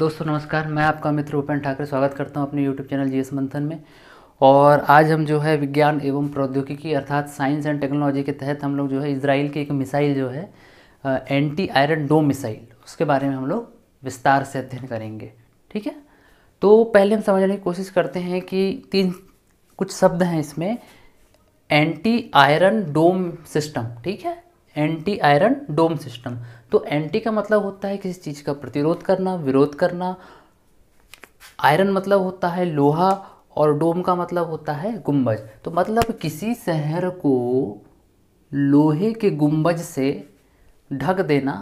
दोस्तों नमस्कार मैं आपका मित्र उपेन ठाकरे स्वागत करता हूं अपने यूट्यूब चैनल जी एस मंथन में और आज हम जो है विज्ञान एवं प्रौद्योगिकी अर्थात साइंस एंड टेक्नोलॉजी के तहत हम लोग जो है इसराइल की एक मिसाइल जो है एंटी आयरन डोम मिसाइल उसके बारे में हम लोग विस्तार से अध्ययन करेंगे ठीक है तो पहले हम समझने की कोशिश करते हैं कि तीन कुछ शब्द हैं इसमें एंटी आयरन डोम सिस्टम ठीक है एंटी आयरन डोम सिस्टम तो एंटी का मतलब होता है किसी चीज़ का प्रतिरोध करना विरोध करना आयरन मतलब होता है लोहा और डोम का मतलब होता है गुंबज तो मतलब किसी शहर को लोहे के गुंबज से ढक देना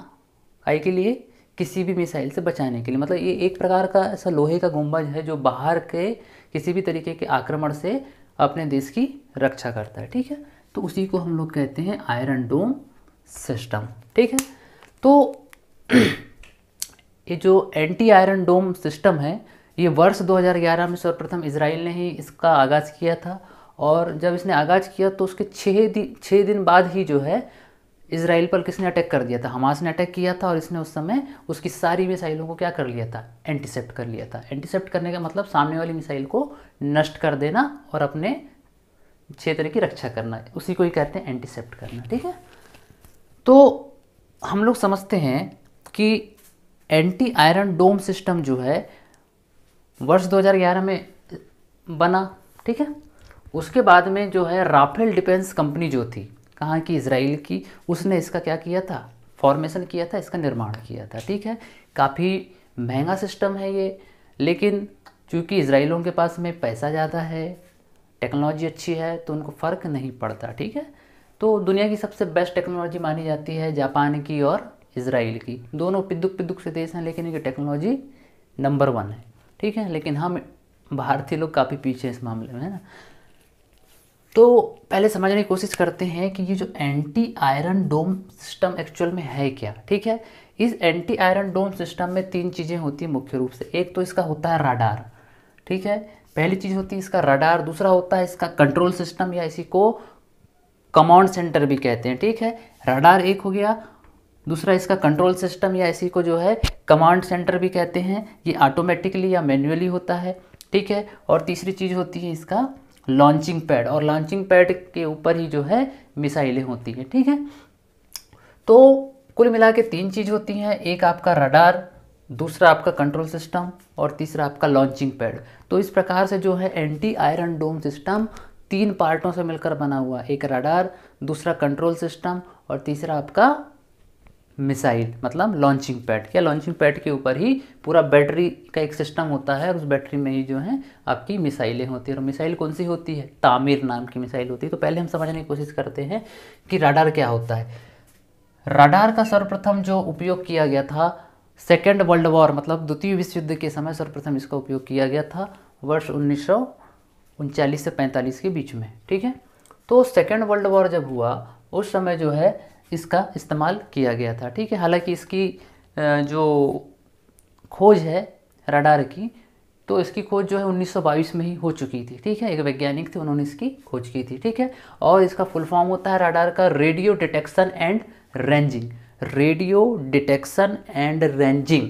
आई के लिए किसी भी मिसाइल से बचाने के लिए मतलब ये एक प्रकार का ऐसा लोहे का गुंबज है जो बाहर के किसी भी तरीके के आक्रमण से अपने देश की रक्षा करता है ठीक है तो उसी को हम लोग कहते हैं आयरन डोम सिस्टम ठीक है तो ये जो एंटी आयरन डोम सिस्टम है ये वर्ष 2011 में सर्वप्रथम इसराइल ने ही इसका आगाज़ किया था और जब इसने आगाज़ किया तो उसके छः दिन छः दिन बाद ही जो है इसराइल पर किसने अटैक कर दिया था हमास ने अटैक किया था और इसने उस समय उसकी सारी मिसाइलों को क्या कर लिया था एंटीसेप्ट कर लिया था एंटीसेप्ट करने का मतलब सामने वाली मिसाइल को नष्ट कर देना और अपने क्षेत्र की रक्षा करना उसी को ही कहते हैं एंटीसेप्ट करना ठीक है तो हम लोग समझते हैं कि एंटी आयरन डोम सिस्टम जो है वर्ष 2011 में बना ठीक है उसके बाद में जो है राफेल डिफेंस कंपनी जो थी कहाँ की इसराइल की उसने इसका क्या किया था फॉर्मेशन किया था इसका निर्माण किया था ठीक है काफ़ी महंगा सिस्टम है ये लेकिन चूँकि इसराइलों के पास में पैसा ज़्यादा है टेक्नोलॉजी अच्छी है तो उनको फ़र्क नहीं पड़ता ठीक है तो दुनिया की सबसे बेस्ट टेक्नोलॉजी मानी जाती है जापान की और इसराइल की दोनों पिद्दुक पिद्दुक से देश हैं लेकिन इनकी टेक्नोलॉजी नंबर वन है ठीक है लेकिन हम भारतीय लोग काफ़ी पीछे हैं इस मामले में है ना तो पहले समझने की कोशिश करते हैं कि ये जो anti iron Dome system actual में है क्या ठीक है इस एंटी आयरन डोम सिस्टम में तीन चीज़ें होती हैं मुख्य रूप से एक तो इसका होता है राडार ठीक है पहली चीज़ होती है इसका राडार दूसरा होता है इसका कंट्रोल सिस्टम या इसी को कमांड सेंटर भी कहते हैं ठीक है रडार एक हो गया दूसरा इसका कंट्रोल सिस्टम या इसी को जो है कमांड सेंटर भी कहते हैं ये ऑटोमेटिकली या मैन्युअली होता है ठीक है और तीसरी चीज़ होती है इसका लॉन्चिंग पैड और लॉन्चिंग पैड के ऊपर ही जो है मिसाइलें होती हैं ठीक है तो कुल मिला के तीन चीज़ होती हैं एक आपका रडार दूसरा आपका कंट्रोल सिस्टम और तीसरा आपका लॉन्चिंग पैड तो इस प्रकार से जो है एंटी आयरन डोम सिस्टम तीन पार्टों से मिलकर बना हुआ एक रडार दूसरा कंट्रोल सिस्टम और तीसरा आपका मिसाइल मतलब लॉन्चिंग पैड या लॉन्चिंग पैड के ऊपर ही पूरा बैटरी का एक सिस्टम होता है और उस बैटरी में ही जो है आपकी मिसाइलें होती हैं और मिसाइल कौन सी होती है तामिर नाम की मिसाइल होती है तो पहले हम समझने की कोशिश करते हैं कि राडार क्या होता है राडार का सर्वप्रथम जो उपयोग किया गया था सेकेंड वर्ल्ड वॉर मतलब द्वितीय विश्व युद्ध के समय सर्वप्रथम इसका उपयोग किया गया था वर्ष उन्नीस उनचालीस से पैंतालीस के बीच में ठीक है तो सेकेंड वर्ल्ड वॉर जब हुआ उस समय जो है इसका इस्तेमाल किया गया था ठीक है हालांकि इसकी जो खोज है रडार की तो इसकी खोज जो है 1922 में ही हो चुकी थी ठीक है एक वैज्ञानिक थे उन्होंने इसकी खोज की थी ठीक है और इसका फुल फॉर्म होता है राडार का radio detection and ranging radio detection and ranging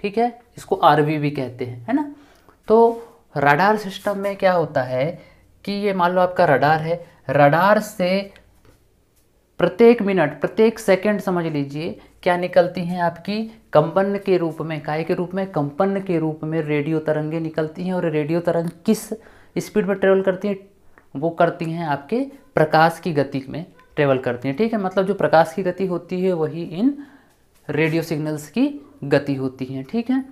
ठीक है इसको आर भी कहते हैं है ना तो रडार सिस्टम में क्या होता है कि ये मान लो आपका रडार है रडार से प्रत्येक मिनट प्रत्येक सेकंड समझ लीजिए क्या निकलती हैं आपकी कंपन के रूप में काय के रूप में कंपन के रूप में रेडियो तरंगे निकलती हैं और रेडियो तरंग किस स्पीड में ट्रेवल करती हैं वो करती हैं आपके प्रकाश की गति में ट्रेवल करती हैं ठीक है मतलब जो प्रकाश की गति होती है वही इन रेडियो सिग्नल्स की गति होती है ठीक है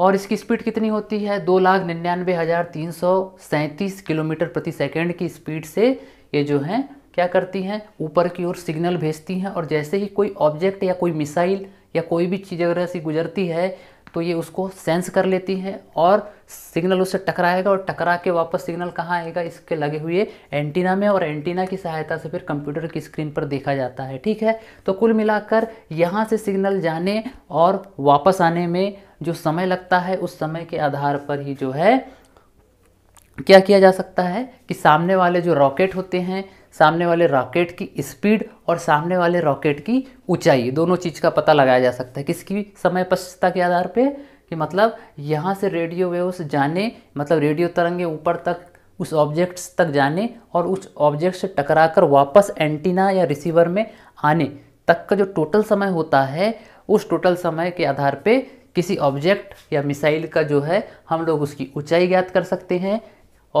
और इसकी स्पीड कितनी होती है दो लाख निन्यानवे हज़ार तीन सौ सैंतीस किलोमीटर प्रति सेकेंड की स्पीड से ये जो है क्या करती हैं ऊपर की ओर सिग्नल भेजती हैं और जैसे ही कोई ऑब्जेक्ट या कोई मिसाइल या कोई भी चीज़ अगर ऐसी गुजरती है तो ये उसको सेंस कर लेती हैं और सिग्नल उससे टकराएगा और टकरा के वापस सिग्नल कहाँ आएगा इसके लगे हुए एंटीना में और एंटीना की सहायता से फिर कंप्यूटर की स्क्रीन पर देखा जाता है ठीक है तो कुल मिलाकर यहाँ से सिग्नल जाने और वापस आने में जो समय लगता है उस समय के आधार पर ही जो है क्या किया जा सकता है कि सामने वाले जो रॉकेट होते हैं सामने वाले रॉकेट की स्पीड और सामने वाले रॉकेट की ऊंचाई दोनों चीज़ का पता लगाया जा सकता है किसकी समय पश्चता के आधार पे कि मतलब यहाँ से रेडियो वेव्स जाने मतलब रेडियो तरंगे ऊपर तक उस ऑब्जेक्ट्स तक जाने और उस ऑब्जेक्ट से टकराकर वापस एंटीना या रिसीवर में आने तक का जो टोटल समय होता है उस टोटल समय के आधार पे किसी ऑब्जेक्ट या मिसाइल का जो है हम लोग उसकी ऊंचाई ज्ञात कर सकते हैं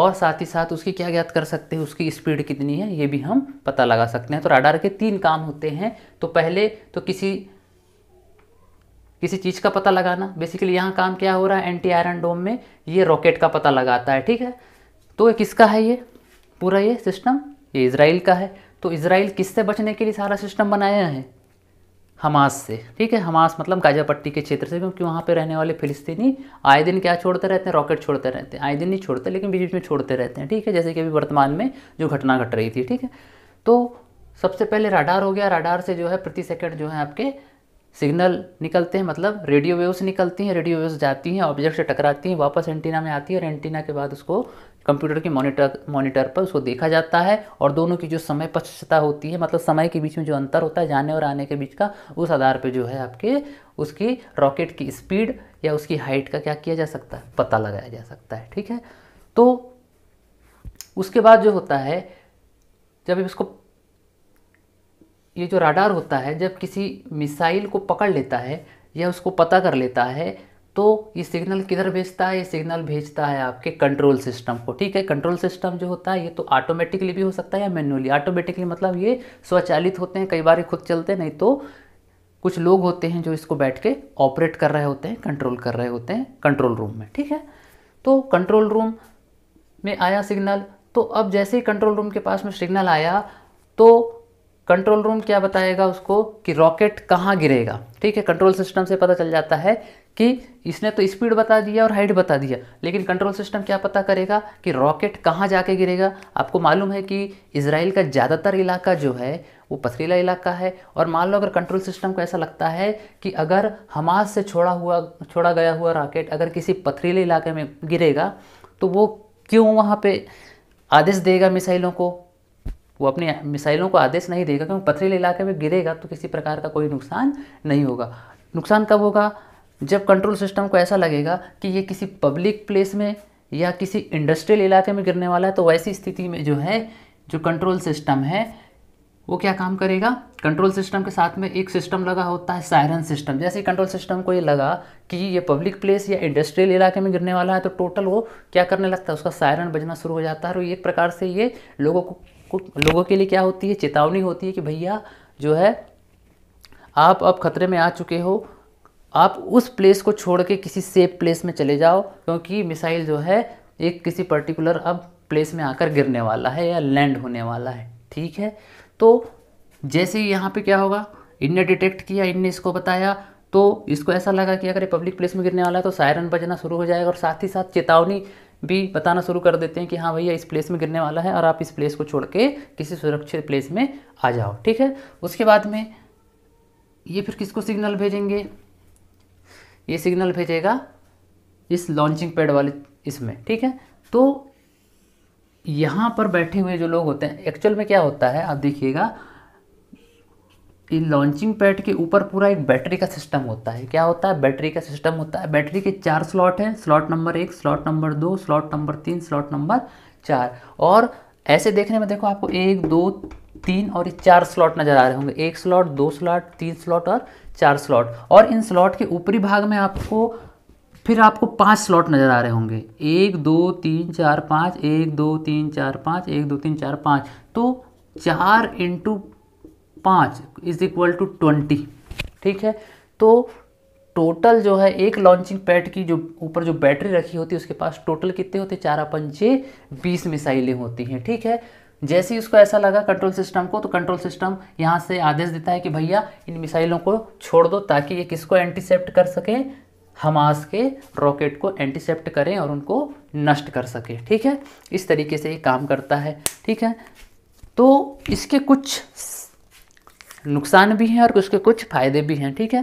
और साथ ही साथ उसकी क्या ज्ञात कर सकते हैं उसकी स्पीड कितनी है ये भी हम पता लगा सकते हैं तो राडार के तीन काम होते हैं तो पहले तो किसी किसी चीज़ का पता लगाना बेसिकली यहाँ काम क्या हो रहा है एंटी आयरन डोम में ये रॉकेट का पता लगाता है ठीक है तो ये किसका है ये पूरा ये सिस्टम ये इसराइल का है तो इसराइल किससे बचने के लिए सारा सिस्टम बनाया है हमास से ठीक है हमास मतलब गाजा पट्टी के क्षेत्र से क्योंकि वहाँ पे रहने वाले फिलिस्तीनी आए दिन क्या छोड़ते रहते हैं रॉकेट छोड़ते रहते हैं आए दिन नहीं छोड़ते लेकिन बीच बीच में छोड़ते रहते हैं ठीक है जैसे कि अभी वर्तमान में जो घटना घट रही थी ठीक है तो सबसे पहले राडार हो गया राडार से जो है प्रति सेकेंड जो है आपके सिग्नल निकलते हैं मतलब रेडियो वेव्स निकलती हैं रेडियो वेव्स जाती हैं ऑब्जेक्ट से टकराती हैं वापस एंटीना में आती है और एंटीना के बाद उसको कंप्यूटर के मॉनिटर मॉनिटर पर उसको देखा जाता है और दोनों की जो समय पश्चता होती है मतलब समय के बीच में जो अंतर होता है जाने और आने के बीच का उस आधार पर जो है आपके उसकी रॉकेट की स्पीड या उसकी हाइट का क्या किया जा सकता है पता लगाया जा सकता है ठीक है तो उसके बाद जो होता है जब इसको ये जो राडार होता है जब किसी मिसाइल को पकड़ लेता है या उसको पता कर लेता है तो ये सिग्नल किधर भेजता है ये सिग्नल भेजता है आपके कंट्रोल सिस्टम को ठीक है कंट्रोल सिस्टम जो होता है ये तो ऑटोमेटिकली भी हो सकता है या मैनुअली ऑटोमेटिकली मतलब ये स्वचालित होते हैं कई बार खुद चलते नहीं तो कुछ लोग होते हैं जो इसको बैठ के ऑपरेट कर रहे होते हैं कंट्रोल कर रहे होते हैं कंट्रोल रूम में ठीक है तो कंट्रोल रूम में आया सिग्नल तो अब जैसे ही कंट्रोल रूम के पास में सिग्नल आया तो कंट्रोल रूम क्या बताएगा उसको कि रॉकेट कहाँ गिरेगा ठीक है कंट्रोल सिस्टम से पता चल जाता है कि इसने तो स्पीड बता दिया और हाइट बता दिया लेकिन कंट्रोल सिस्टम क्या पता करेगा कि रॉकेट कहाँ जाके गिरेगा आपको मालूम है कि इसराइल का ज़्यादातर इलाका जो है वो पथरीला इलाका है और मान लो अगर कंट्रोल सिस्टम को ऐसा लगता है कि अगर हमास से छोड़ा हुआ छोड़ा गया हुआ रॉकेट अगर किसी पथरीले इलाके में गिरेगा तो वो क्यों वहाँ पर आदेश देगा मिसाइलों को वो अपनी मिसाइलों को आदेश नहीं देगा क्योंकि पथरीले इलाके में गिरेगा तो किसी प्रकार का कोई नुकसान नहीं होगा नुकसान कब होगा जब कंट्रोल सिस्टम को ऐसा लगेगा कि ये किसी पब्लिक प्लेस में या किसी इंडस्ट्रियल इलाके में गिरने वाला है तो वैसी स्थिति में जो है जो कंट्रोल सिस्टम है वो क्या काम करेगा कंट्रोल सिस्टम के साथ में एक सिस्टम लगा होता है सायरन सिस्टम जैसे कंट्रोल सिस्टम को ये लगा कि ये पब्लिक प्लेस या इंडस्ट्रियल इलाके में गिरने वाला है तो टोटल वो क्या करने लगता है उसका सायरन बजना शुरू हो जाता है और एक प्रकार से ये लोगों को लोगों के लिए क्या होती है चेतावनी होती है कि भैया जो है आप अब खतरे में आ चुके हो आप उस प्लेस को छोड़ के किसी सेफ प्लेस में चले जाओ क्योंकि मिसाइल जो है एक किसी पर्टिकुलर अब प्लेस में आकर गिरने वाला है या लैंड होने वाला है ठीक है तो जैसे ही यहाँ पे क्या होगा इनने डिटेक्ट किया इनने इसको बताया तो इसको ऐसा लगा कि अगर ये पब्लिक प्लेस में गिरने वाला है तो सायरन बजना शुरू हो जाएगा और साथ ही साथ चेतावनी भी बताना शुरू कर देते हैं कि हाँ भैया इस प्लेस में गिरने वाला है और आप इस प्लेस को छोड़ के किसी सुरक्षित प्लेस में आ जाओ ठीक है उसके बाद में ये फिर किसको सिग्नल भेजेंगे ये सिग्नल भेजेगा इस लॉन्चिंग पैड वाले इसमें ठीक है तो यहाँ पर बैठे हुए जो लोग होते हैं एक्चुअल में क्या होता है आप देखिएगा लॉन्चिंग पैड के ऊपर पूरा एक बैटरी का सिस्टम होता है क्या होता है बैटरी का सिस्टम होता है बैटरी के चार स्लॉट हैं स्लॉट नंबर एक स्लॉट नंबर दो स्लॉट नंबर तीन स्लॉट नंबर चार और ऐसे देखने में देखो आपको एक दो तीन और ये चार स्लॉट नज़र आ रहे होंगे एक स्लॉट दो स्लॉट तीन स्लॉट और चार स्लॉट और इन स्लॉट के ऊपरी भाग में आपको फिर आपको पांच स्लॉट नज़र आ रहे होंगे एक दो तीन चार पाँच एक दो तीन चार पाँच एक दो तीन चार पाँच तो चार इंटू पाँच इज इक्वल टू ट्वेंटी ठीक है तो टोटल जो है एक लॉन्चिंग पैड की जो ऊपर जो बैटरी रखी होती है उसके पास टोटल कितने होते हैं चार पंचे बीस मिसाइलें होती हैं ठीक है जैसे ही उसको ऐसा लगा कंट्रोल सिस्टम को तो कंट्रोल सिस्टम यहाँ से आदेश देता है कि भैया इन मिसाइलों को छोड़ दो ताकि ये किसको एंटीसेप्ट कर सकें हमास के रॉकेट को एंटीसेप्ट करें और उनको नष्ट कर सके ठीक है इस तरीके से ये काम करता है ठीक है तो इसके कुछ नुकसान भी हैं और उसके कुछ फ़ायदे भी हैं ठीक है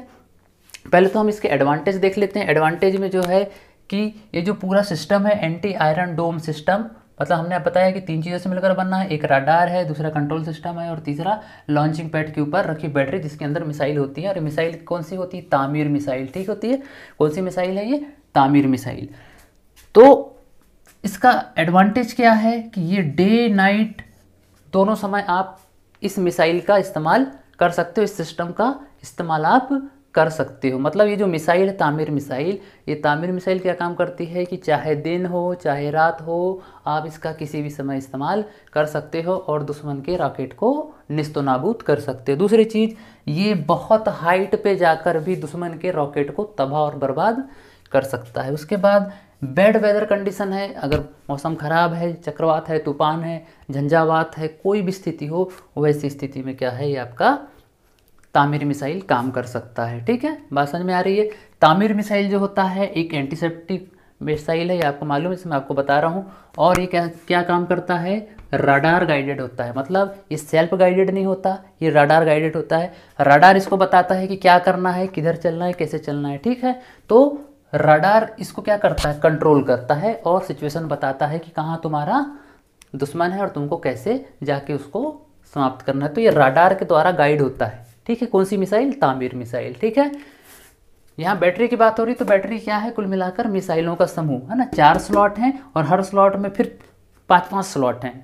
पहले तो हम इसके एडवांटेज देख लेते हैं एडवांटेज में जो है कि ये जो पूरा सिस्टम है एंटी आयरन डोम सिस्टम मतलब हमने बताया कि तीन चीज़ों से मिलकर बनना है एक राडार है दूसरा कंट्रोल सिस्टम है और तीसरा लॉन्चिंग पैड के ऊपर रखी बैटरी जिसके अंदर मिसाइल होती है और मिसाइल कौन सी होती है तामीर मिसाइल ठीक होती है कौन सी मिसाइल है ये तामीर मिसाइल तो इसका एडवांटेज क्या है कि ये डे नाइट दोनों समय आप इस मिसाइल का इस्तेमाल कर सकते हो इस सिस्टम का इस्तेमाल आप कर सकते हो मतलब ये जो मिसाइल है तामिर मिसाइल ये तामिर मिसाइल क्या काम करती है कि चाहे दिन हो चाहे रात हो आप इसका किसी भी समय इस्तेमाल कर सकते हो और दुश्मन के रॉकेट को निस्तो नाबूद कर सकते हो दूसरी चीज़ ये बहुत हाइट पे जाकर भी दुश्मन के रॉकेट को तबाह और बर्बाद कर सकता है उसके बाद बैड वेदर कंडीशन है अगर मौसम ख़राब है चक्रवात है तूफान है झंझावात है कोई भी स्थिति हो वैसी स्थिति में क्या है ये आपका तामिर मिसाइल काम कर सकता है ठीक है बात समझ में आ रही है तामिर मिसाइल जो होता है एक एंटीसेप्टिक मिसाइल है ये आपको मालूम है इसे मैं आपको बता रहा हूँ और ये क्या क्या काम करता है राडार गाइडेड होता है मतलब ये सेल्फ गाइडेड नहीं होता ये राडार गाइडेड होता है राडार इसको बताता है कि क्या करना है किधर चलना है कैसे चलना है ठीक है तो रडार इसको क्या करता है कंट्रोल करता है और सिचुएशन बताता है कि कहाँ तुम्हारा दुश्मन है और तुमको कैसे जाके उसको समाप्त करना है तो ये राडार के द्वारा गाइड होता है ठीक है कौन सी मिसाइल तामीर मिसाइल ठीक है यहाँ बैटरी की बात हो रही तो बैटरी क्या है कुल मिलाकर मिसाइलों का समूह है ना चार स्लॉट हैं और हर स्लॉट में फिर पाँच पाँच स्लॉट हैं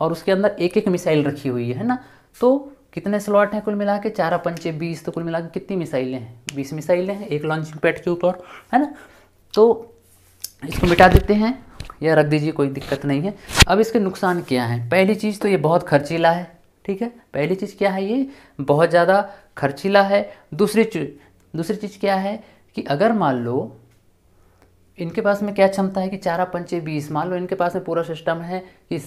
और उसके अंदर एक एक मिसाइल रखी हुई है ना तो कितने स्लॉट हैं कुल मिला के चार पंचे बीस तो कुल मिला के कितनी मिसाइलें हैं बीस मिसाइलें हैं एक लॉन्चिंग पैड के ऊपर है ना तो इसको मिटा देते हैं या रख दीजिए कोई दिक्कत नहीं है अब इसके नुकसान क्या हैं पहली चीज़ तो ये बहुत खर्चीला है ठीक है पहली चीज़ क्या है ये बहुत ज़्यादा खर्चीला है दूसरी चीज दूसरी चीज़ क्या है कि अगर मान लो इनके पास में क्या क्षमता है कि चारा पंचे बीस मान लो इनके पास में पूरा सिस्टम है कि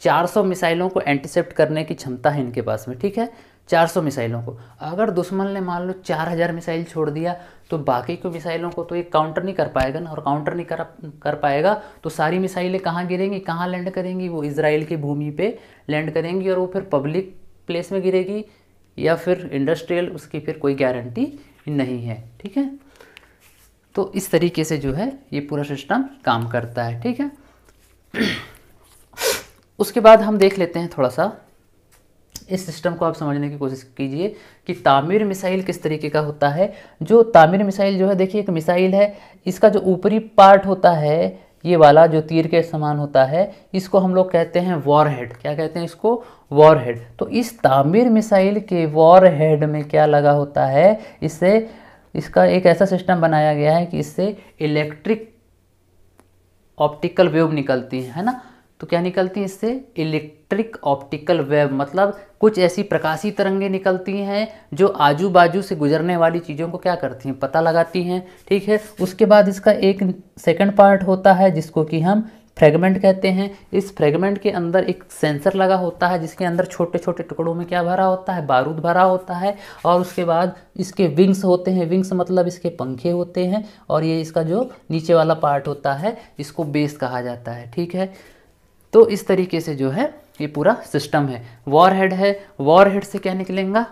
400 मिसाइलों को एंटीसेप्ट करने की क्षमता है इनके पास में ठीक है 400 मिसाइलों को अगर दुश्मन ने मान लो 4000 मिसाइल छोड़ दिया तो बाकी के मिसाइलों को तो ये काउंटर नहीं कर पाएगा ना और काउंटर नहीं कर कर पाएगा तो सारी मिसाइलें कहाँ गिरेंगी कहाँ लैंड करेंगी वो इसराइल की भूमि पे लैंड करेंगी और वो फिर पब्लिक प्लेस में गिरेगी या फिर इंडस्ट्रियल उसकी फिर कोई गारंटी नहीं है ठीक है तो इस तरीके से जो है ये पूरा सिस्टम काम करता है ठीक है उसके बाद हम देख लेते हैं थोड़ा सा इस सिस्टम को आप समझने की कोशिश कीजिए कि तामिर मिसाइल किस तरीके का होता है जो तामिर मिसाइल जो है देखिए एक मिसाइल है इसका जो ऊपरी पार्ट होता है ये वाला जो तीर के समान होता है इसको हम लोग कहते हैं वॉर हेड क्या कहते हैं इसको वॉर हेड तो इस तामिर मिसाइल के वॉर हेड में क्या लगा होता है इससे इसका एक ऐसा सिस्टम बनाया गया है कि इससे इलेक्ट्रिक ऑप्टिकल वेव निकलती है है ना तो क्या निकलती हैं इससे इलेक्ट्रिक ऑप्टिकल वेव मतलब कुछ ऐसी प्रकाशी तरंगे निकलती हैं जो आजू बाजू से गुजरने वाली चीज़ों को क्या करती हैं पता लगाती हैं ठीक है उसके बाद इसका एक सेकंड पार्ट होता है जिसको कि हम फ्रेगमेंट कहते हैं इस फ्रेगमेंट के अंदर एक सेंसर लगा होता है जिसके अंदर छोटे छोटे टुकड़ों में क्या भरा होता है बारूद भरा होता है और उसके बाद इसके विंग्स होते हैं विंग्स मतलब इसके पंखे होते हैं और ये इसका जो नीचे वाला पार्ट होता है इसको बेस कहा जाता है ठीक है तो इस तरीके से जो है ये पूरा सिस्टम है वॉर हेड है वॉर हेड से क्या निकलेगा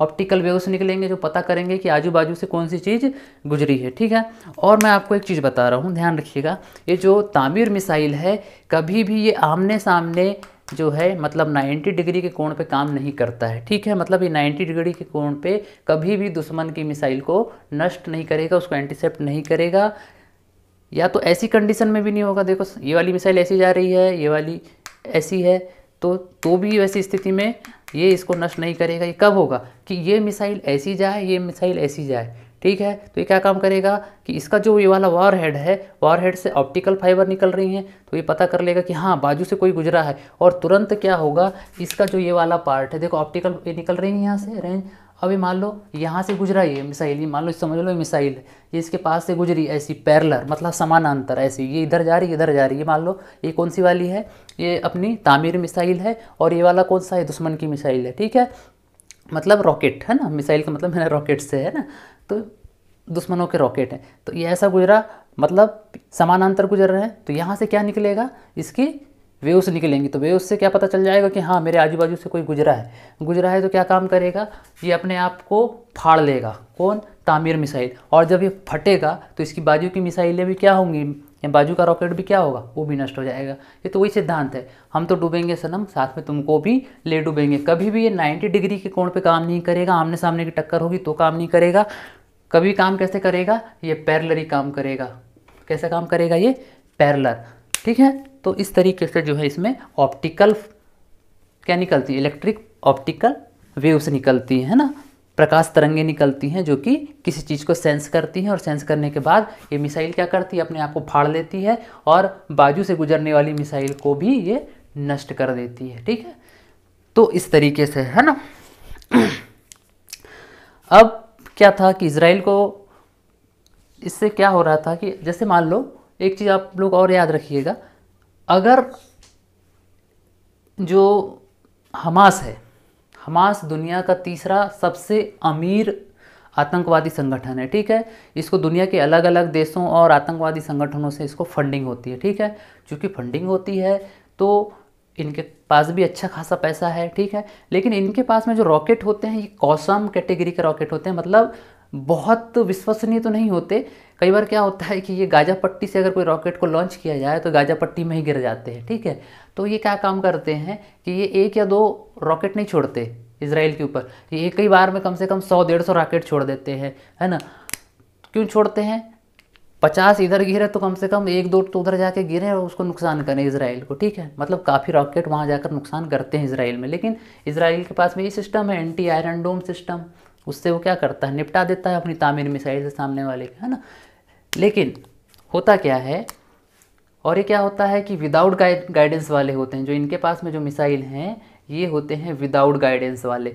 ऑप्टिकल वेव्स निकलेंगे जो पता करेंगे कि आजू बाजू से कौन सी चीज़ गुजरी है ठीक है और मैं आपको एक चीज़ बता रहा हूँ ध्यान रखिएगा ये जो तामीर मिसाइल है कभी भी ये आमने सामने जो है मतलब 90 डिग्री के कोण पे काम नहीं करता है ठीक है मतलब ये 90 डिग्री के कोण पे कभी भी दुश्मन की मिसाइल को नष्ट नहीं करेगा उसको एंटीसेप्ट नहीं करेगा या तो ऐसी कंडीशन में भी नहीं होगा देखो ये वाली मिसाइल ऐसी जा रही है ये वाली ऐसी है तो तो भी वैसी स्थिति में ये इसको नष्ट नहीं करेगा ये कब होगा कि ये मिसाइल ऐसी जाए ये मिसाइल ऐसी जाए ठीक है तो ये क्या काम करेगा कि इसका जो ये वाला वार हेड है वार हेड से ऑप्टिकल फाइबर निकल रही हैं तो ये पता कर लेगा कि हाँ बाजू से कोई गुजरा है और तुरंत क्या होगा इसका जो ये वाला पार्ट है देखो ऑप्टिकल ये निकल रही है यहाँ से रेंज अभी मान लो यहाँ से गुजरा ये मिसाइल ये मान लो समझ लो मिसाइल ये इसके पास से गुजरी ऐसी पैरलर मतलब समानांतर ऐसी ये इधर जा रही है इधर जा रही ये मान लो ये कौन सी वाली है ये अपनी तामीर मिसाइल है और ये वाला कौन सा है दुश्मन की मिसाइल है ठीक है मतलब रॉकेट है ना मिसाइल का मतलब मैंने रॉकेट से है ना तो दुश्मनों के रॉकेट हैं तो ये ऐसा गुजरा मतलब समानांतर गुजर रहे हैं तो यहाँ से क्या निकलेगा इसकी वेव से निकलेंगी तो वेव से क्या पता चल जाएगा कि हाँ मेरे आजू बाजू से कोई गुजरा है गुजरा है तो क्या काम करेगा ये अपने आप को फाड़ लेगा कौन तामीर मिसाइल और जब ये फटेगा तो इसकी बाजू की मिसाइलें भी क्या होंगी या बाजू का रॉकेट भी क्या होगा वो भी नष्ट हो जाएगा ये तो वही सिद्धांत है हम तो डूबेंगे सनम साथ में तुमको भी ले डूबेंगे कभी भी ये 90 डिग्री के कोण पे काम नहीं करेगा आमने सामने की टक्कर होगी तो काम नहीं करेगा कभी काम कैसे करेगा ये पैरलर ही काम करेगा कैसा काम करेगा ये पैरलर ठीक है तो इस तरीके से जो है इसमें ऑप्टिकल क्या निकलती है इलेक्ट्रिक ऑप्टिकल वेव्स निकलती है ना प्रकाश तरंगे निकलती हैं जो कि किसी चीज़ को सेंस करती हैं और सेंस करने के बाद ये मिसाइल क्या करती है अपने आप को फाड़ लेती है और बाजू से गुजरने वाली मिसाइल को भी ये नष्ट कर देती है ठीक है तो इस तरीके से है ना अब क्या था कि इसराइल को इससे क्या हो रहा था कि जैसे मान लो एक चीज़ आप लोग और याद रखिएगा अगर जो हमास है हमास दुनिया का तीसरा सबसे अमीर आतंकवादी संगठन है ठीक है इसको दुनिया के अलग अलग देशों और आतंकवादी संगठनों से इसको फंडिंग होती है ठीक है चूँकि फंडिंग होती है तो इनके पास भी अच्छा खासा पैसा है ठीक है लेकिन इनके पास में जो रॉकेट होते हैं ये कौसम कैटेगरी के रॉकेट होते हैं मतलब बहुत विश्वसनीय तो नहीं होते कई बार क्या होता है कि ये गाजा पट्टी से अगर कोई रॉकेट को लॉन्च किया जाए तो गाजा पट्टी में ही गिर जाते हैं ठीक है तो ये क्या काम करते हैं कि ये एक या दो रॉकेट नहीं छोड़ते इसराइल के ऊपर ये एक ही बार में कम से कम सौ डेढ़ सौ रॉकेट छोड़ देते हैं है ना क्यों छोड़ते हैं पचास इधर गिरे तो कम से कम एक दो तो उधर जाके गिरे और उसको नुकसान करें इसराइल को ठीक है मतलब काफ़ी रॉकेट वहाँ जाकर नुकसान करते हैं इसराइल में लेकिन इसराइल के पास में ये सिस्टम है एंटी आयरन डोम सिस्टम उससे वो क्या करता है निपटा देता है अपनी तामीर मिसाइल से सामने वाले के है ना लेकिन होता क्या है और ये क्या होता है कि विदाउट गाइडेंस वाले होते हैं जो इनके पास में जो मिसाइल हैं ये होते हैं विदाउट गाइडेंस वाले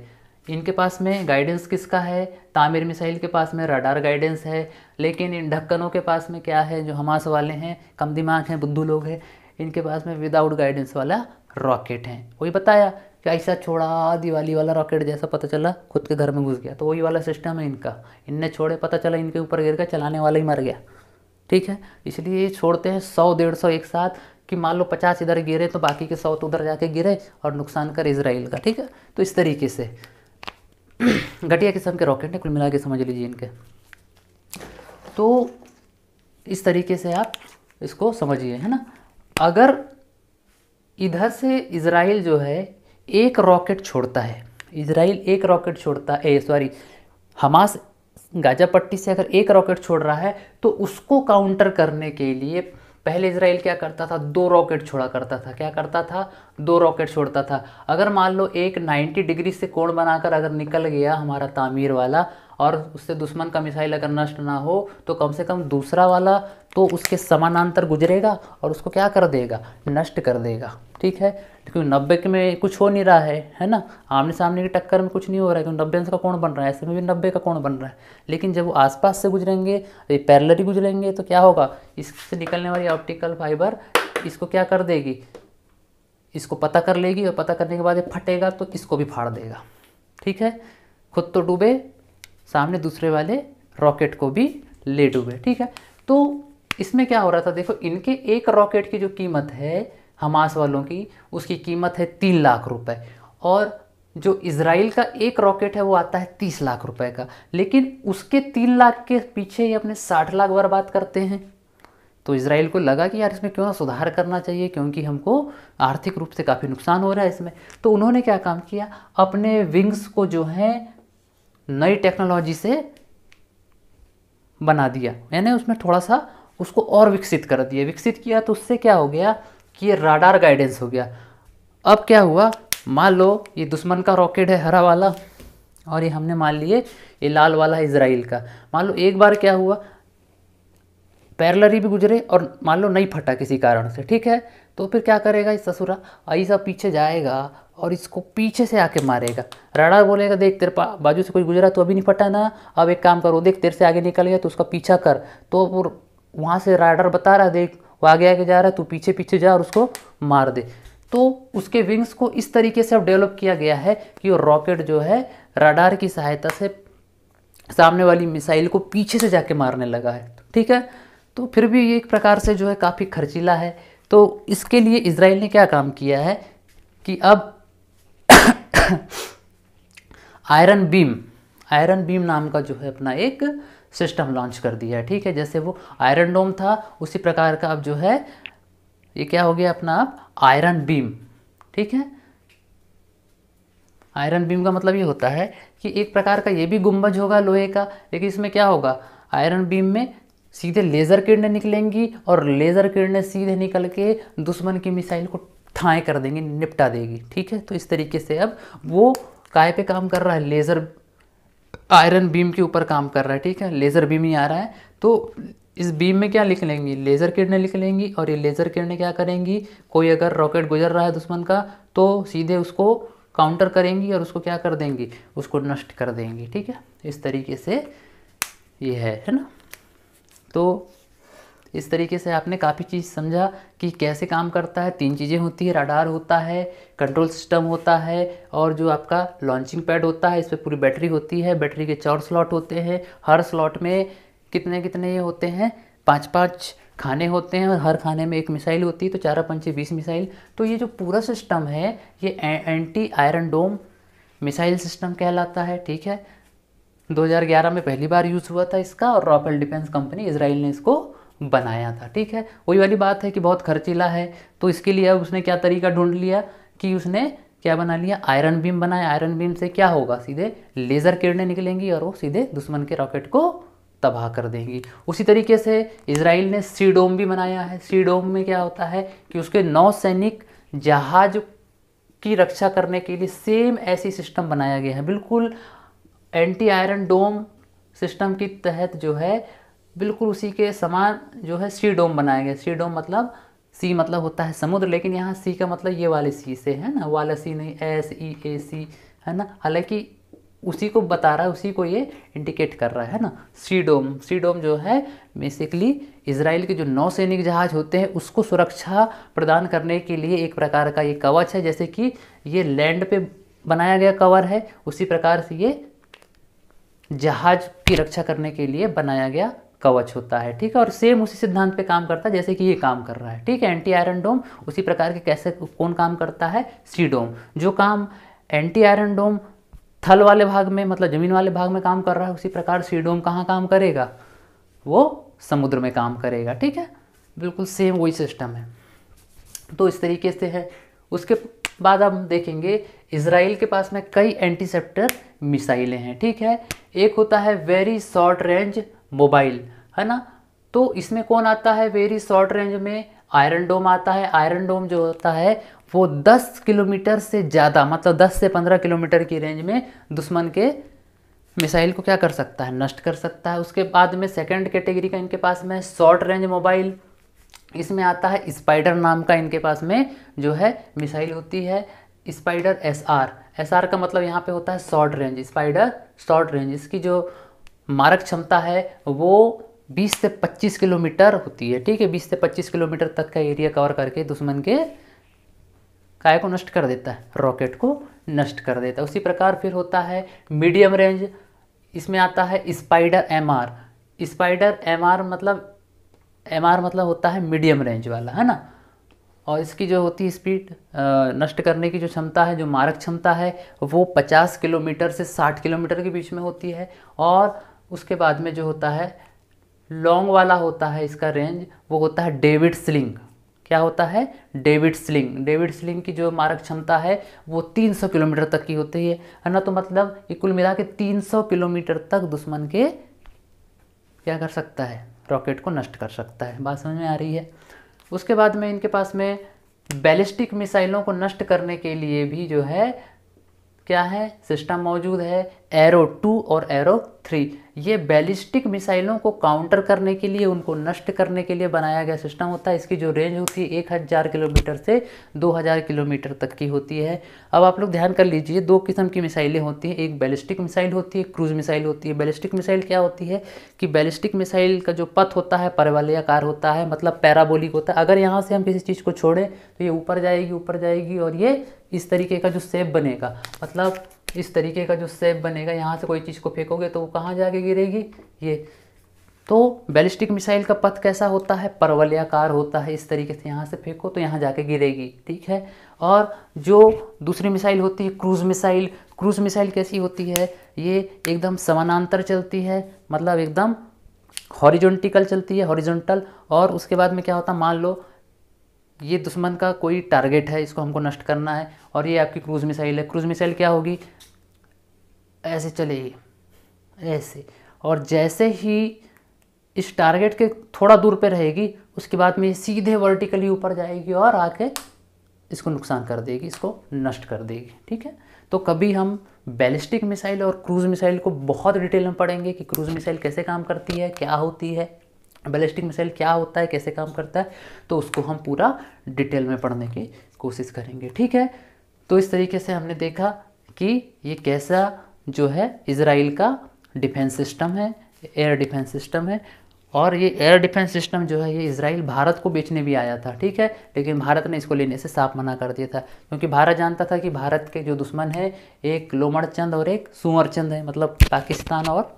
इनके पास में गाइडेंस किसका है तामिर मिसाइल के पास में रडार गाइडेंस है लेकिन इन ढक्कनों के पास में क्या है जो हमास वाले हैं कम दिमाग हैं बुद्धू लोग हैं इनके पास में विदाउट गाइडेंस वाला रॉकेट है वही बताया ऐसा छोड़ा दिवाली वाला रॉकेट जैसा पता चला खुद के घर में घुस गया तो वही वाला सिस्टम है इनका इनने छोड़े पता चला इनके ऊपर गिर गया चलाने वाला ही मर गया ठीक है इसलिए छोड़ते हैं सौ डेढ़ सौ एक साथ कि मान लो पचास इधर गिरे तो बाकी के सौ तो उधर जाके गिरे और नुकसान कर इसराइल का ठीक है तो इस तरीके से घटिया किस्म के रॉकेट है कुल मिला के समझ लीजिए इनके तो इस तरीके से आप इसको समझिए है ना अगर इधर से इसराइल जो है एक रॉकेट छोड़ता है इसराइल एक रॉकेट छोड़ता है सॉरी हमास गाजा पट्टी से अगर एक रॉकेट छोड़ रहा है तो उसको काउंटर करने के लिए पहले इसराइल क्या करता था दो रॉकेट छोड़ा करता था क्या करता था दो रॉकेट छोड़ता था अगर मान लो एक 90 डिग्री से कोण बनाकर अगर निकल गया हमारा तामीर वाला और उससे दुश्मन का मिसाइल अगर नष्ट ना हो तो कम से कम दूसरा वाला तो उसके समानांतर गुजरेगा और उसको क्या कर देगा नष्ट कर देगा ठीक है क्योंकि नब्बे के में कुछ हो नहीं रहा है है ना आमने सामने की टक्कर में कुछ नहीं हो रहा है क्योंकि नब्बे का कौन बन रहा है ऐसे में भी नब्बे का कौन बन रहा है लेकिन जब वो आसपास से गुजरेंगे ये पैरलरी गुजरेंगे तो क्या होगा इससे निकलने वाली ऑप्टिकल फाइबर इसको क्या कर देगी इसको पता कर लेगी और पता करने के बाद ये फटेगा तो इसको भी फाड़ देगा ठीक है खुद तो डूबे सामने दूसरे वाले रॉकेट को भी ले डूबे ठीक है तो इसमें क्या हो रहा था देखो इनके एक रॉकेट की जो कीमत है हमास वालों की उसकी कीमत है तीन लाख रुपए और जो इसराइल का एक रॉकेट है वो आता है तीस लाख रुपए का लेकिन उसके तीन लाख के पीछे ही अपने साठ लाख बर्बाद करते हैं तो इसराइल को लगा कि यार इसमें क्यों ना सुधार करना चाहिए क्योंकि हमको आर्थिक रूप से काफ़ी नुकसान हो रहा है इसमें तो उन्होंने क्या काम किया अपने विंग्स को जो है नई टेक्नोलॉजी से बना दिया यानी उसमें थोड़ा सा उसको और विकसित कर दिया विकसित किया तो उससे क्या हो गया कि ये राडार गाइडेंस हो गया अब क्या हुआ मान लो ये दुश्मन का रॉकेट है हरा वाला और ये हमने मान लिए ये लाल वाला है इसराइल का मान लो एक बार क्या हुआ पैरलरी भी गुजरे और मान लो नहीं फटा किसी कारण से ठीक है तो फिर क्या करेगा इस ससुरा ऐसा पीछे जाएगा और इसको पीछे से आके मारेगा राडा बोलेगा देख तेरे पा बाजू से कोई गुजरा तो अभी नहीं ना अब एक काम करो देख तेरे से आगे निकल गया तो उसका पीछा कर तो वो वहाँ से राइडर बता रहा देख वो आगे आगे जा रहा है तू पीछे पीछे जा और उसको मार दे तो उसके विंग्स को इस तरीके से अब डेवलप किया गया है कि वो रॉकेट जो है राडार की सहायता से सामने वाली मिसाइल को पीछे से जाके मारने लगा है ठीक है तो फिर भी ये एक प्रकार से जो है काफ़ी खर्चीला है तो इसके लिए इसराइल ने क्या काम किया है कि अब आयरन बीम आयरन बीम नाम का जो है अपना एक सिस्टम लॉन्च कर दिया है ठीक है जैसे वो आयरन डोम था उसी प्रकार का अब जो है ये क्या हो गया अपना आप आयरन बीम ठीक है आयरन बीम का मतलब ये होता है कि एक प्रकार का ये भी गुंबज होगा लोहे का लेकिन इसमें क्या होगा आयरन बीम में सीधे लेज़र किरणें निकलेंगी और लेज़र किरणें सीधे निकल के दुश्मन की मिसाइल को थाएँ कर देंगे निपटा देगी ठीक है तो इस तरीके से अब वो काय पे काम कर रहा है लेज़र आयरन बीम के ऊपर काम कर रहा है ठीक है लेज़र बीम ही आ रहा है तो इस बीम में क्या लिख लेंगी लेज़र किरणें लिख लेंगी और ये लेज़र किरणें क्या करेंगी कोई अगर रॉकेट गुजर रहा है दुश्मन का तो सीधे उसको काउंटर करेंगी और उसको क्या कर देंगी उसको नष्ट कर देंगी ठीक है इस तरीके से ये है है ना तो इस तरीके से आपने काफ़ी चीज़ समझा कि कैसे काम करता है तीन चीज़ें होती है रडार होता है कंट्रोल सिस्टम होता है और जो आपका लॉन्चिंग पैड होता है इस पर पूरी बैटरी होती है बैटरी के चार स्लॉट होते हैं हर स्लॉट में कितने कितने ये होते हैं पाँच पाँच खाने होते हैं और हर खाने में एक मिसाइल होती है तो चारा पंचे बीस मिसाइल तो ये जो पूरा सिस्टम है ये anti iron dome missile system कहलाता है ठीक है 2011 में पहली बार यूज़ हुआ था इसका और रॉफेल डिफेंस कंपनी इसराइल ने इसको बनाया था ठीक है वही वाली बात है कि बहुत खर्चीला है तो इसके लिए अब उसने क्या तरीका ढूंढ लिया कि उसने क्या बना लिया आयरन बीम बनाया आयरन बीम से क्या होगा सीधे लेज़र किरणें निकलेंगी और वो सीधे दुश्मन के रॉकेट को तबाह कर देंगी उसी तरीके से इसराइल ने सीडोम भी बनाया है सीडोम में क्या होता है कि उसके नौ सैनिक जहाज की रक्षा करने के लिए सेम ऐसी सिस्टम बनाया गया है बिल्कुल एंटी आयरन डोम सिस्टम के तहत जो है बिल्कुल उसी के समान जो है सी डोम बनाया गया सी डोम मतलब सी मतलब होता है समुद्र लेकिन यहाँ सी का मतलब ये वाले सी से है ना वाला सी नहीं एस ई ए सी है ना हालांकि उसी को बता रहा है उसी को ये इंडिकेट कर रहा है ना सीडोम सीडोम जो है बेसिकली इसराइल के जो नौसैनिक जहाज होते हैं उसको सुरक्षा प्रदान करने के लिए एक प्रकार का ये कवच है जैसे कि ये लैंड पे बनाया गया कवर है उसी प्रकार से ये जहाज की रक्षा करने के लिए बनाया गया कवच होता है ठीक है और सेम उसी सिद्धांत पे काम करता है जैसे कि ये काम कर रहा है ठीक है एंटी आयरन डोम उसी प्रकार के कैसे कौन काम करता है सी डोम जो काम एंटी आयरन डोम थल वाले भाग में मतलब जमीन वाले भाग में काम कर रहा है उसी प्रकार सी डोम कहाँ काम करेगा वो समुद्र में काम करेगा ठीक है बिल्कुल सेम वही सिस्टम है तो इस तरीके से है उसके बाद हम देखेंगे इसराइल के पास में कई एंटीसेप्टर मिसाइलें हैं ठीक है एक होता है वेरी शॉर्ट रेंज मोबाइल है ना तो इसमें कौन आता है वेरी शॉर्ट रेंज में आयरन डोम आता है आयरन डोम जो होता है वो 10 किलोमीटर से ज़्यादा मतलब 10 से 15 किलोमीटर की रेंज में दुश्मन के मिसाइल को क्या कर सकता है नष्ट कर सकता है उसके बाद में सेकेंड कैटेगरी का इनके पास में शॉर्ट रेंज मोबाइल इसमें आता है स्पाइडर नाम का इनके पास में जो है मिसाइल होती है Spyder S R S R का मतलब यहाँ पे होता है short range Spyder short range इसकी जो मारक क्षमता है वो 20 से 25 किलोमीटर होती है ठीक है 20 से 25 किलोमीटर तक का एरिया कवर करके दुश्मन के काय को नष्ट कर देता है रॉकेट को नष्ट कर देता है उसी प्रकार फिर होता है मीडियम रेंज इसमें आता है Spyder M R Spyder M R मतलब एम आर मतलब होता है मीडियम रेंज वाला है ना और इसकी जो होती है स्पीड नष्ट करने की जो क्षमता है जो मारक क्षमता है वो 50 किलोमीटर से 60 किलोमीटर के बीच में होती है और उसके बाद में जो होता है लॉन्ग वाला होता है इसका रेंज वो होता है डेविड स्लिंग क्या होता है डेविड स्लिंग डेविड स्लिंग की जो मारक क्षमता है वो 300 किलोमीटर तक की होती है है ना तो मतलब ये कुल मिला के तीन किलोमीटर तक दुश्मन के क्या कर सकता है रॉकेट को नष्ट कर सकता है बात समझ में आ रही है उसके बाद में इनके पास में बैलिस्टिक मिसाइलों को नष्ट करने के लिए भी जो है क्या है सिस्टम मौजूद है एरो टू और एरो थ्री ये बैलिस्टिक मिसाइलों को काउंटर करने के लिए उनको नष्ट करने के लिए बनाया गया सिस्टम होता है इसकी जो रेंज होती है एक हज़ार किलोमीटर से दो हज़ार किलोमीटर तक की होती है अब आप लोग ध्यान कर लीजिए दो किस्म की मिसाइलें होती हैं एक बैलिस्टिक मिसाइल होती है क्रूज मिसाइल होती है बैलिस्टिक मिसाइल क्या होती है कि बैलिस्टिक मिसाइल का जो पथ होता है परवलयाकार होता है मतलब पैराबोलिक होता है अगर यहाँ से हम किसी चीज़ को छोड़ें तो ये ऊपर जाएगी ऊपर जाएगी और ये इस तरीके का जो सेप बनेगा मतलब इस तरीके का जो सेप बनेगा यहाँ से कोई चीज़ को फेंकोगे तो वो कहाँ जाके गिरेगी ये तो बैलिस्टिक मिसाइल का पथ कैसा होता है परवलयाकार होता है इस तरीके से यहाँ से फेंको तो यहाँ जाके गिरेगी ठीक है और जो दूसरी मिसाइल होती है क्रूज़ मिसाइल क्रूज़ मिसाइल कैसी होती है ये एकदम समानांतर चलती है मतलब एकदम हॉरिजोंटिकल चलती है हॉरिजोंटल और उसके बाद में क्या होता है मान लो ये दुश्मन का कोई टारगेट है इसको हमको नष्ट करना है और ये आपकी क्रूज़ मिसाइल है क्रूज़ मिसाइल क्या होगी ऐसे चलेगी ऐसे और जैसे ही इस टारगेट के थोड़ा दूर पे रहेगी उसके बाद में ये सीधे वर्टिकली ऊपर जाएगी और आके इसको नुकसान कर देगी इसको नष्ट कर देगी ठीक है तो कभी हम बैलिस्टिक मिसाइल और क्रूज़ मिसाइल को बहुत डिटेल में पढ़ेंगे कि क्रूज़ मिसाइल कैसे काम करती है क्या होती है बैलिस्टिक मिसाइल क्या होता है कैसे काम करता है तो उसको हम पूरा डिटेल में पढ़ने की कोशिश करेंगे ठीक है तो इस तरीके से हमने देखा कि ये कैसा जो है इसराइल का डिफेंस सिस्टम है एयर डिफेंस सिस्टम है और ये एयर डिफेंस सिस्टम जो है ये इसराइल भारत को बेचने भी आया था ठीक है लेकिन भारत ने इसको लेने से साफ मना कर दिया था क्योंकि भारत जानता था कि भारत के जो दुश्मन है एक लोमड़ चंद और एक सुअर चंद है मतलब पाकिस्तान और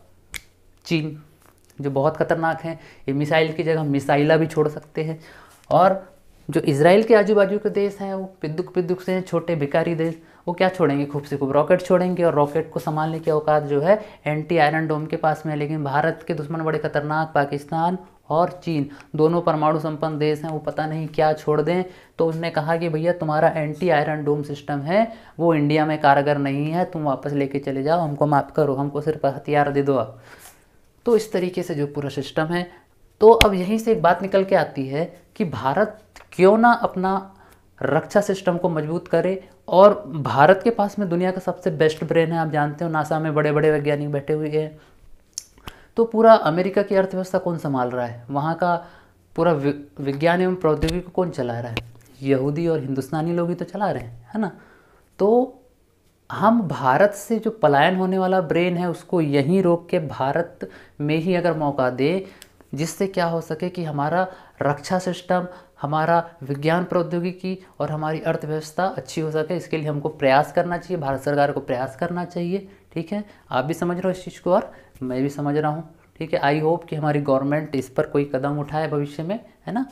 चीन जो बहुत ख़तरनाक हैं ये मिसाइल की जगह मिसाइला भी छोड़ सकते हैं और जो इसराइल के आजू बाजू के देश हैं वो पिदुक पिदुक से हैं छोटे भिकारी देश वो क्या छोड़ेंगे खूब से खूब रॉकेट छोड़ेंगे और रॉकेट को संभालने की औकात जो है एंटी आयरन डोम के पास में है लेकिन भारत के दुश्मन बड़े खतरनाक पाकिस्तान और चीन दोनों परमाणु संपन्न देश हैं वो पता नहीं क्या छोड़ दें तो उसने कहा कि भैया तुम्हारा एंटी आयरन डोम सिस्टम है वो इंडिया में कारगर नहीं है तुम वापस लेके चले जाओ हमको माफ़ करो हमको सिर्फ हथियार दे दो आप तो इस तरीके से जो पूरा सिस्टम है तो अब यहीं से एक बात निकल के आती है कि भारत क्यों ना अपना रक्षा सिस्टम को मजबूत करे और भारत के पास में दुनिया का सबसे बेस्ट ब्रेन है आप जानते हो नासा में बड़े बड़े वैज्ञानिक बैठे हुए हैं तो पूरा अमेरिका की अर्थव्यवस्था कौन संभाल रहा है वहाँ का पूरा विज्ञान एवं प्रौद्योगिकी को कौन चला रहा है यहूदी और हिंदुस्तानी लोग ही तो चला रहे हैं है ना तो हम भारत से जो पलायन होने वाला ब्रेन है उसको यहीं रोक के भारत में ही अगर मौका दें जिससे क्या हो सके कि हमारा रक्षा सिस्टम हमारा विज्ञान प्रौद्योगिकी और हमारी अर्थव्यवस्था अच्छी हो सके इसके लिए हमको प्रयास करना चाहिए भारत सरकार को प्रयास करना चाहिए ठीक है आप भी समझ रहे हो इस चीज़ को और मैं भी समझ रहा हूँ ठीक है आई होप कि हमारी गवर्नमेंट इस पर कोई कदम उठाए भविष्य में है ना